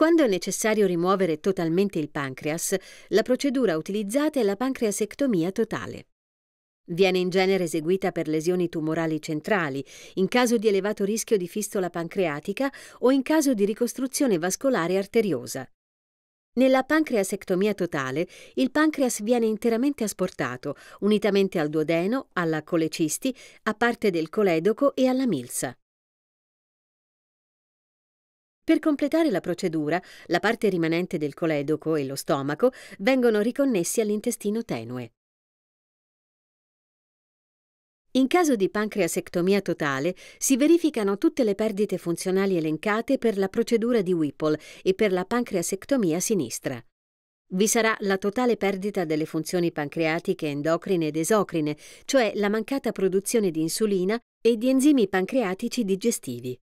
Quando è necessario rimuovere totalmente il pancreas, la procedura utilizzata è la pancreasectomia totale. Viene in genere eseguita per lesioni tumorali centrali, in caso di elevato rischio di fistola pancreatica o in caso di ricostruzione vascolare arteriosa. Nella pancreasectomia totale, il pancreas viene interamente asportato, unitamente al duodeno, alla colecisti, a parte del coledoco e alla milza. Per completare la procedura, la parte rimanente del coledoco e lo stomaco vengono riconnessi all'intestino tenue. In caso di pancreasectomia totale, si verificano tutte le perdite funzionali elencate per la procedura di Whipple e per la pancreasectomia sinistra. Vi sarà la totale perdita delle funzioni pancreatiche endocrine ed esocrine, cioè la mancata produzione di insulina e di enzimi pancreatici digestivi.